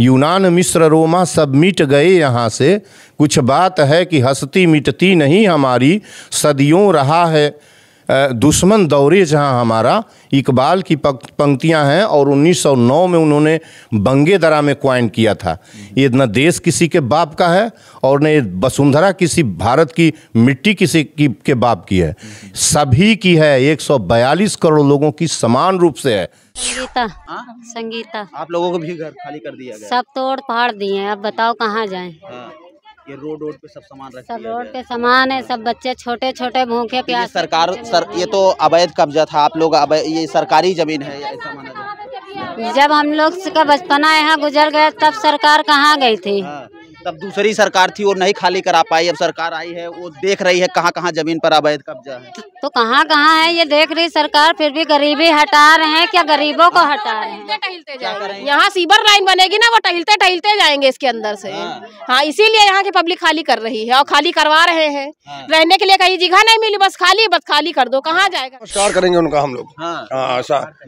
यूनान मिस्र रोमा सब मिट गए यहाँ से कुछ बात है कि हस्ती मिटती नहीं हमारी सदियों रहा है दुश्मन दौरे जहाँ हमारा इकबाल की पंक्तियाँ हैं और 1909 में उन्होंने बंगे दरा में क्वाइन किया था ये न देश किसी के बाप का है और न ये वसुंधरा किसी भारत की मिट्टी किसी की के बाप की है सभी की है 142 करोड़ लोगों की समान रूप से है संगीता हाँ? संगीता आप लोगों को भी घर खाली कर दिया गया सब तोड़ फाड़ दिए अब बताओ कहाँ जाए हाँ, ये रोड रोड पे सब सामान सब रोड पे सामान है सब बच्चे छोटे छोटे भूखे तो प्यास सरकार सर ये तो अवैध कब्जा था आप लोग ये सरकारी जमीन है जब हम लोग का बचपना यहाँ गुजर गया तब सरकार कहाँ गई थी हाँ। तब दूसरी सरकार थी वो नहीं खाली करा पाई अब सरकार आई है वो देख रही है कहाँ कहाँ जमीन पर अवैध कब्जा है तो कहाँ कहाँ है ये देख रही सरकार फिर भी गरीबी हटा रहे हैं क्या गरीबों को हटा रहे हैं यहाँ सीबर लाइन बनेगी ना वो टहलते टहलते जाएंगे इसके अंदर से हाँ।, हाँ, इसीलिए यहाँ की पब्लिक खाली कर रही है और खाली करवा रहे है हाँ। रहने के लिए कहीं जगह नहीं मिली बस खाली बस खाली कर दो कहाँ जाएगा करेंगे उनका हम लोग हाँ।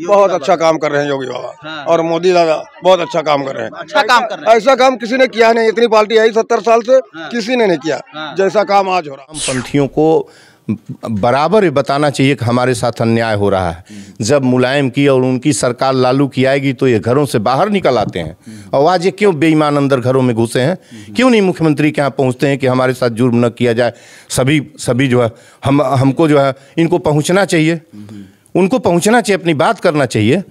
बहुत अच्छा काम कर रहे हैं योगी बाबा और मोदी दादा बहुत अच्छा काम कर रहे हैं अच्छा काम कर रहे हैं ऐसा काम किसी ने किया नहीं इतनी पार्टी आई सत्तर साल से हाँ। किसी ने नहीं किया हाँ। जैसा काम आज हो रहा पंथियों को बराबर ये बताना चाहिए कि हमारे साथ अन्याय हो रहा है जब मुलायम की और उनकी सरकार लालू की आएगी तो ये घरों से बाहर निकल आते हैं और आज ये क्यों बेईमान अंदर घरों में घुसे हैं क्यों नहीं मुख्यमंत्री के यहाँ पहुँचते हैं कि हमारे साथ जुर्म न किया जाए सभी सभी जो है हम हमको जो है इनको पहुँचना चाहिए उनको पहुँचना चाहिए अपनी बात करना चाहिए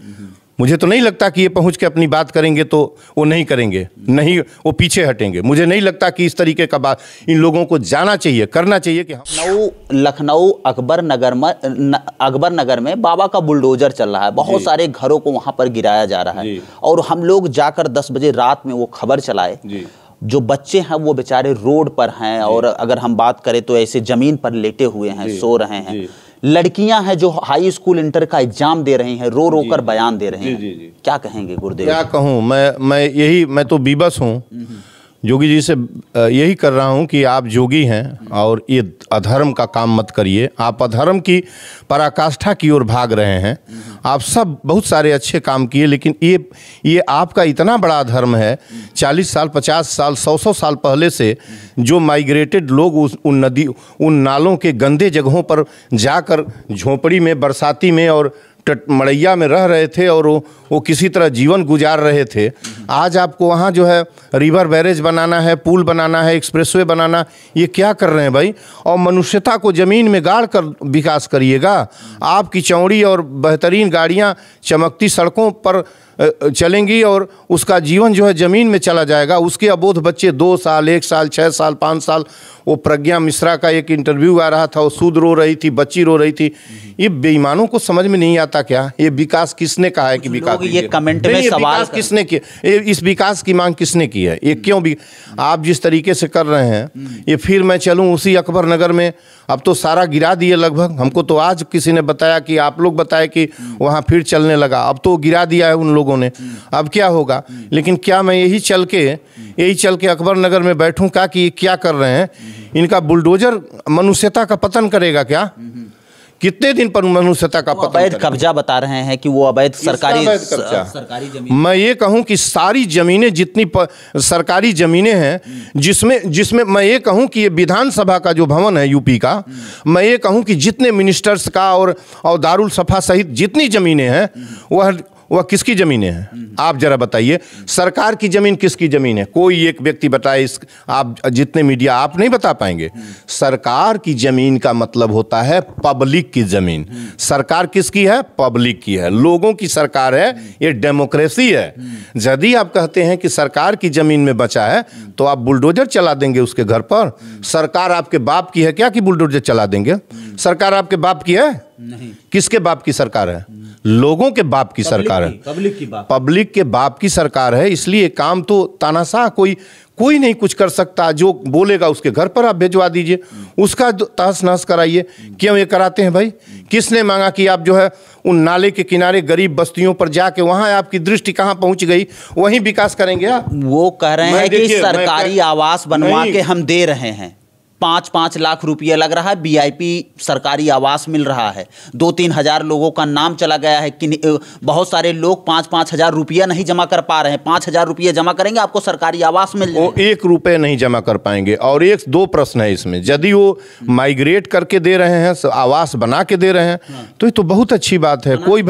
मुझे तो नहीं लगता कि ये पहुंच के अपनी बात करेंगे तो वो नहीं करेंगे नहीं वो पीछे हटेंगे मुझे नहीं लगता कि इस तरीके का बात इन लोगों को जाना चाहिए करना चाहिए कि लखनऊ लखनऊ अकबर नगर में अकबर नगर में बाबा का बुलडोजर चल रहा है बहुत सारे घरों को वहां पर गिराया जा रहा है और हम लोग जाकर दस बजे रात में वो खबर चलाए जो बच्चे हैं वो बेचारे रोड पर हैं और अगर हम बात करें तो ऐसे ज़मीन पर लेटे हुए हैं सो रहे हैं लड़कियां हैं जो हाई स्कूल इंटर का एग्जाम दे रही हैं रो रो कर बयान दे रहे हैं क्या कहेंगे गुरुदेव क्या कहूँ मैं मैं यही मैं तो बीबस हूँ हम्म, हम्म। योगी जी से यही कर रहा हूँ कि आप योगी हैं और ये अधर्म का काम मत करिए आप अधर्म की पराकाष्ठा की ओर भाग रहे हैं आप सब बहुत सारे अच्छे काम किए लेकिन ये ये आपका इतना बड़ा धर्म है चालीस साल पचास साल सौ सौ साल पहले से जो माइग्रेटेड लोग उस उन नदी उन नालों के गंदे जगहों पर जाकर झोंपड़ी में बरसाती में और टट मड़ैया में रह रहे थे और वो वो किसी तरह जीवन गुजार रहे थे आज आपको वहाँ जो है रिवर बैरेज बनाना है पुल बनाना है एक्सप्रेसवे बनाना ये क्या कर रहे हैं भाई और मनुष्यता को ज़मीन में गाड़ कर विकास करिएगा आपकी चौड़ी और बेहतरीन गाड़ियाँ चमकती सड़कों पर चलेंगी और उसका जीवन जो है ज़मीन में चला जाएगा उसके अबोध बच्चे दो साल एक साल छः साल पाँच साल वो प्रज्ञा मिश्रा का एक इंटरव्यू आ रहा था वो सूद रो रही थी बच्ची रो रही थी हम्म। ये बेईमानों को समझ में नहीं आता क्या ये विकास किसने कहा है कि विकास ये कमेंट में सवाल किसने किया इस विकास की मांग किसने की है ये हम्म। क्यों भी हम्म। आप जिस तरीके से कर रहे हैं ये फिर मैं चलूँ उसी अकबर नगर में अब तो सारा गिरा दिए लगभग हमको तो आज किसी ने बताया कि आप लोग बताए कि वहाँ फिर चलने लगा अब तो गिरा दिया है उन लोगों ने अब क्या होगा लेकिन क्या मैं यही चल के यही चल के अकबर नगर में बैठूँ का कि क्या कर रहे हैं इनका बुलडोजर मनुष्यता का पतन करेगा क्या कितने दिन पर मनुष्यता का पता अवैध कब्जा बता रहे हैं कि वो अवैध सरकारी सरकारी जमीन मैं ये कहूं कि सारी जमीनें जितनी प, सरकारी जमीनें हैं जिसमें जिसमें मैं ये कहूं कि ये विधानसभा का जो भवन है यूपी का मैं ये कहूं कि जितने मिनिस्टर्स का और और दारुल सफा सहित जितनी जमीनें हैं वह वह किसकी ज़मीनें हैं आप जरा बताइए सरकार की ज़मीन किसकी ज़मीन है कोई एक व्यक्ति बताए इस आप जितने मीडिया आप नहीं बता पाएंगे सरकार की ज़मीन का मतलब होता है पब्लिक की ज़मीन सरकार किसकी है पब्लिक की है लोगों की सरकार है ये डेमोक्रेसी है यदि आप कहते हैं कि सरकार की ज़मीन में बचा है तो आप बुलडोजर चला देंगे उसके घर पर सरकार आपके बाप की है क्या कि बुलडोजर चला देंगे सरकार आपके बाप की है किसके बाप की सरकार है लोगों के बाप की सरकार है पब्लिक की बाप पब्लिक के बाप की सरकार है इसलिए काम तो तानाशाह कोई कोई नहीं कुछ कर सकता जो बोलेगा उसके घर पर आप भेजवा दीजिए उसका तहस नहस कराइए क्यों ये कराते हैं भाई किसने मांगा कि आप जो है उन नाले के किनारे गरीब बस्तियों पर जाके वहाँ आपकी दृष्टि कहाँ पहुँच गई वहीं विकास करेंगे आप वो कह रहे हैं कि सरकारी आवास बनवा के हम दे रहे हैं पाँच पाँच लाख रुपये लग रहा है बीआईपी सरकारी आवास मिल रहा है दो तीन हज़ार लोगों का नाम चला गया है कि बहुत सारे लोग पाँच पाँच हज़ार रुपया नहीं जमा कर पा रहे हैं पाँच हज़ार रुपये जमा करेंगे आपको सरकारी आवास मिल वो एक रुपये नहीं जमा कर पाएंगे और एक दो प्रश्न है इसमें यदि वो माइग्रेट करके दे रहे हैं आवास बना के दे रहे हैं हाँ। तो ये तो बहुत अच्छी बात है कोई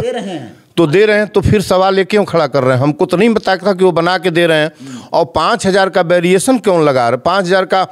तो दे रहे हैं तो फिर सवाल ये क्यों खड़ा कर रहे हैं हमको तो नहीं बताया था कि वो बना के दे रहे हैं और पाँच हज़ार का वेरिएशन क्यों लगा रहे पाँच हज़ार का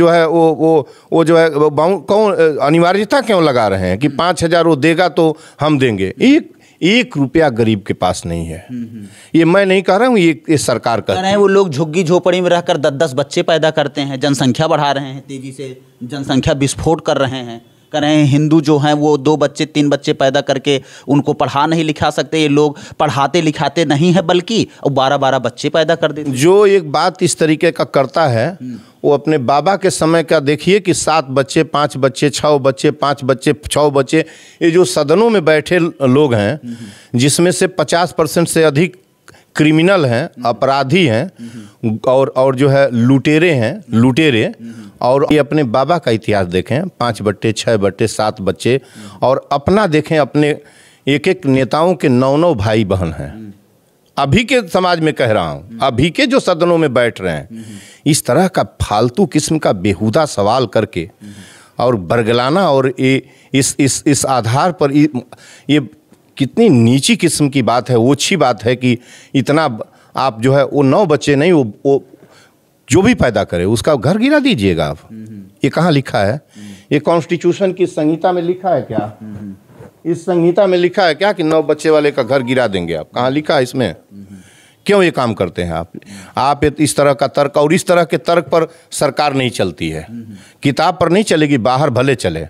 जो है वो वो वो जो है कौन अनिवार्यता क्यों लगा रहे हैं कि पाँच हज़ार वो देगा तो हम देंगे एक एक रुपया गरीब के पास नहीं है हम्म, हम्म। ये मैं नहीं कह रहा हूँ ये, ये सरकार का रहे हैं वो लोग झुग्गी झोपड़ी में रहकर दस दस बच्चे पैदा करते हैं जनसंख्या बढ़ा रहे हैं तेजी से जनसंख्या विस्फोट कर रहे हैं कर रहे हैं हिंदू जो हैं वो दो बच्चे तीन बच्चे पैदा करके उनको पढ़ा नहीं लिखा सकते ये लोग पढ़ाते लिखाते नहीं है बल्कि और बारह बारह बच्चे पैदा कर देते जो एक बात इस तरीके का करता है हम्म। वो अपने बाबा के समय का देखिए कि सात बच्चे पाँच बच्चे छः बच्चे पाँच बच्चे छः बच्चे ये जो सदनों में बैठे लोग हैं हम्म। जिसमें से पचास परसेंट से अधिक क्रिमिनल हैं हम्म। अपराधी हैं हम्म। और और जो है लुटेरे हैं लुटेरे हम्म। और ये अपने बाबा का इतिहास देखें पाँच बट्टे छः बट्टे सात बच्चे और अपना देखें अपने एक एक नेताओं के नौ नौ भाई बहन हैं अभी के समाज में कह रहा हूँ अभी के जो सदनों में बैठ रहे हैं इस तरह का फालतू किस्म का बेहुदा सवाल करके और बरगलाना और ये इस इस इस आधार पर ये कितनी नीची किस्म की बात है वो अच्छी बात है कि इतना आप जो है वो नौ बच्चे नहीं वो, वो जो भी पैदा करे उसका घर गिरा दीजिएगा आप ये कहाँ लिखा है ये कॉन्स्टिट्यूशन की संहिता में लिखा है क्या इस संहिता में लिखा है क्या कि नौ बच्चे वाले का घर गिरा देंगे आप कहाँ लिखा है इसमें क्यों ये काम करते हैं आप आप इस तरह का तर्क और इस तरह के तर्क पर सरकार नहीं चलती है किताब पर नहीं चलेगी बाहर भले चले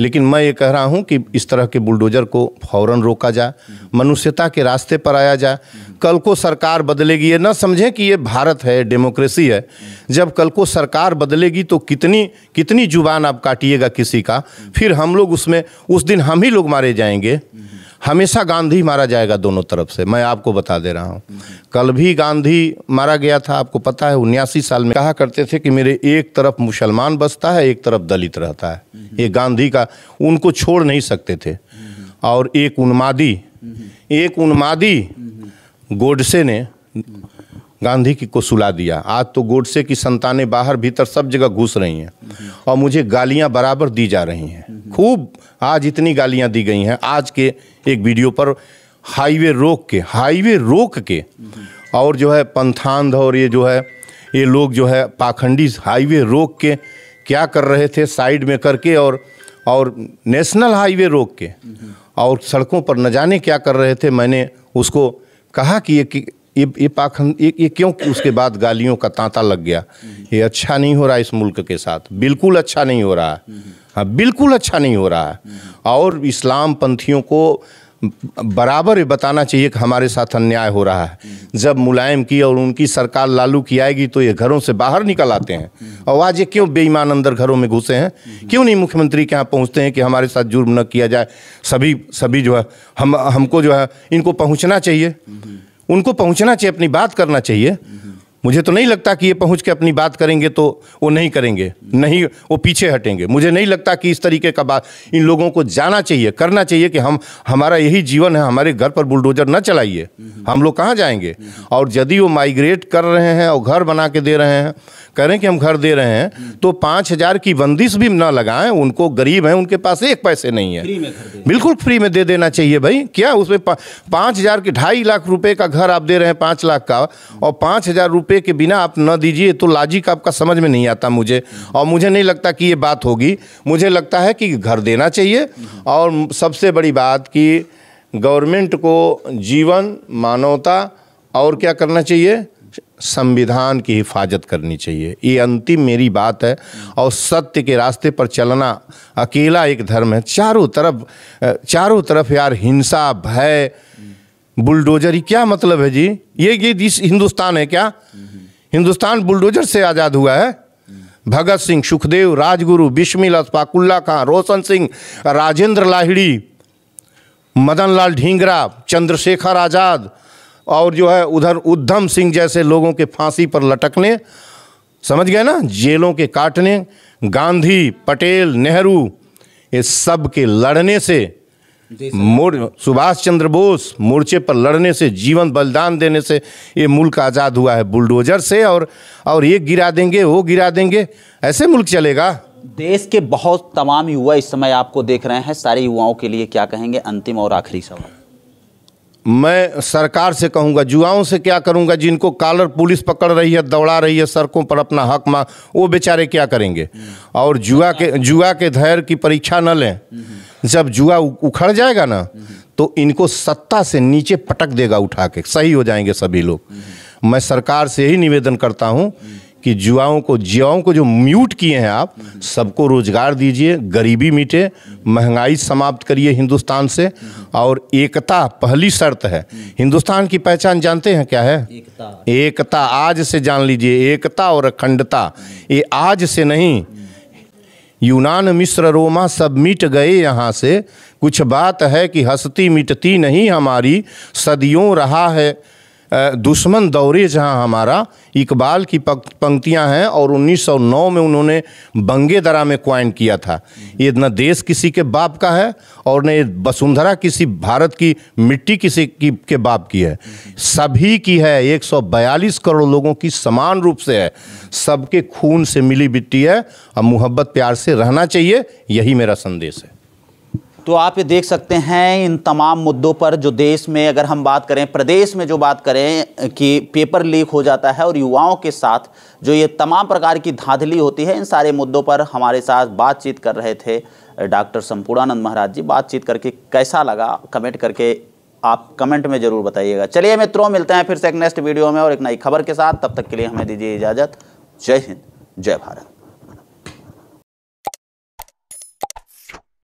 लेकिन मैं ये कह रहा हूँ कि इस तरह के बुलडोजर को फौरन रोका जाए मनुष्यता के रास्ते पर आया जाए कल को सरकार बदलेगी ये ना समझें कि ये भारत है डेमोक्रेसी है जब कल को सरकार बदलेगी तो कितनी कितनी जुबान आप काटिएगा किसी का फिर हम लोग उसमें उस दिन हम ही लोग मारे जाएंगे हमेशा गांधी मारा जाएगा दोनों तरफ से मैं आपको बता दे रहा हूँ कल भी गांधी मारा गया था आपको पता है उन्यासी साल में कहा करते थे कि मेरे एक तरफ मुसलमान बसता है एक तरफ दलित रहता है ये गांधी का उनको छोड़ नहीं सकते थे और एक उन्मादी एक उन्मादी गोडसे ने गांधी की को सुला दिया आज तो गोडसे की संतानें बाहर भीतर सब जगह घुस रही हैं और मुझे गालियां बराबर दी जा रही हैं खूब आज इतनी गालियां दी गई हैं आज के एक वीडियो पर हाईवे रोक के हाईवे रोक के और जो है पंथांध और ये जो है ये लोग जो है पाखंडी हाईवे रोक के क्या कर रहे थे साइड में करके और और नेशनल हाईवे रोक के और सड़कों पर न जाने क्या कर रहे थे मैंने उसको कहा कि ये ये ये पाखंड ये, ये क्यों उसके बाद गालियों का तांता लग गया ये अच्छा नहीं हो रहा इस मुल्क के साथ बिल्कुल अच्छा नहीं हो रहा हाँ बिल्कुल अच्छा नहीं हो रहा है और इस्लाम पंथियों को बराबर बताना चाहिए कि हमारे साथ अन्याय हो रहा है जब मुलायम की और उनकी सरकार लालू की आएगी तो ये घरों से बाहर निकल आते हैं और आज ये क्यों बेईमान अंदर घरों में घुसे हैं क्यों नहीं मुख्यमंत्री के यहाँ पहुँचते हैं कि हमारे साथ जुर्म न किया जाए सभी सभी जो है हम हमको जो है इनको पहुँचना चाहिए उनको पहुँचना चाहिए अपनी बात करना चाहिए मुझे तो नहीं लगता कि ये पहुंच के अपनी बात करेंगे तो वो नहीं करेंगे नहीं वो पीछे हटेंगे मुझे नहीं लगता कि इस तरीके का बात इन लोगों को जाना चाहिए करना चाहिए कि हम हमारा यही जीवन है हमारे घर पर बुलडोजर न चलाइए हम लोग कहाँ जाएंगे और यदि वो माइग्रेट कर रहे हैं और घर बना के दे रहे हैं कह रहे हैं कि हम घर दे रहे हैं तो पाँच हज़ार की बंदिश भी ना लगाएं उनको गरीब हैं उनके पास एक पैसे नहीं है फ्री बिल्कुल फ्री में दे देना चाहिए भाई क्या उसमें पा, पाँच हज़ार के ढाई लाख रुपए का घर आप दे रहे हैं पाँच लाख का और पाँच हज़ार रुपये के बिना आप न दीजिए तो लाजिक आपका समझ में नहीं आता मुझे और मुझे नहीं लगता कि ये बात होगी मुझे लगता है कि घर देना चाहिए और सबसे बड़ी बात कि गवर्नमेंट को जीवन मानवता और क्या करना चाहिए संविधान की हिफाजत करनी चाहिए ये अंतिम मेरी बात है और सत्य के रास्ते पर चलना अकेला एक धर्म है चारों तरफ चारों तरफ यार हिंसा भय बुलडोजर ही क्या मतलब है जी ये ये इस हिंदुस्तान है क्या हिंदुस्तान बुलडोजर से आज़ाद हुआ है भगत सिंह सुखदेव राजगुरु बिश्मिल अस्पाकुल्ला खां रोशन सिंह राजेंद्र लाहिड़ी मदन लाल ढींगरा चंद्रशेखर आज़ाद और जो है उधर उद्धम सिंह जैसे लोगों के फांसी पर लटकने समझ गए ना जेलों के काटने गांधी पटेल नेहरू ये सब के लड़ने से मोर सुभाष चंद्र बोस मोर्चे पर लड़ने से जीवन बलिदान देने से ये मुल्क आज़ाद हुआ है बुलडोजर से और और ये गिरा देंगे वो गिरा देंगे ऐसे मुल्क चलेगा देश के बहुत तमाम युवा इस समय आपको देख रहे हैं सारे युवाओं के लिए क्या कहेंगे अंतिम और आखिरी सवाल मैं सरकार से कहूँगा जुआओं से क्या करूँगा जिनको कालर पुलिस पकड़ रही है दौड़ा रही है सड़कों पर अपना हक मांग वो बेचारे क्या करेंगे और जुआ के जुआ के धैर्य की परीक्षा न लें जब जुआ उखड़ जाएगा ना तो इनको सत्ता से नीचे पटक देगा उठा के सही हो जाएंगे सभी लोग मैं सरकार से ही निवेदन करता हूँ कि जुआओं को जुआओं को जो म्यूट किए हैं आप सबको रोजगार दीजिए गरीबी मिटे महंगाई समाप्त करिए हिंदुस्तान से और एकता पहली शर्त है हिंदुस्तान की पहचान जानते हैं क्या है एकता एकता आज से जान लीजिए एकता और अखंडता ये आज से नहीं यूनान मिस्र रोमा सब मिट गए यहाँ से कुछ बात है कि हस्ती मिटती नहीं हमारी सदियों रहा है दुश्मन दौरे जहां हमारा इकबाल की पंक्तियां हैं और 1909 में उन्होंने बंगे दरा में क्वाइन किया था ये न देश किसी के बाप का है और न ये वसुंधरा किसी भारत की मिट्टी किसी की के बाप की है सभी की है 142 करोड़ लोगों की समान रूप से है सबके खून से मिली बिट्टी है और मोहब्बत प्यार से रहना चाहिए यही मेरा संदेश है तो आप ये देख सकते हैं इन तमाम मुद्दों पर जो देश में अगर हम बात करें प्रदेश में जो बात करें कि पेपर लीक हो जाता है और युवाओं के साथ जो ये तमाम प्रकार की धांधली होती है इन सारे मुद्दों पर हमारे साथ बातचीत कर रहे थे डॉक्टर संपूर्णानंद महाराज जी बातचीत करके कैसा लगा कमेंट करके आप कमेंट में ज़रूर बताइएगा चलिए मित्रों मिलते हैं फिर से एक नेक्स्ट वीडियो में और एक नई खबर के साथ तब तक के लिए हमें दीजिए इजाज़त जय हिंद जय भारत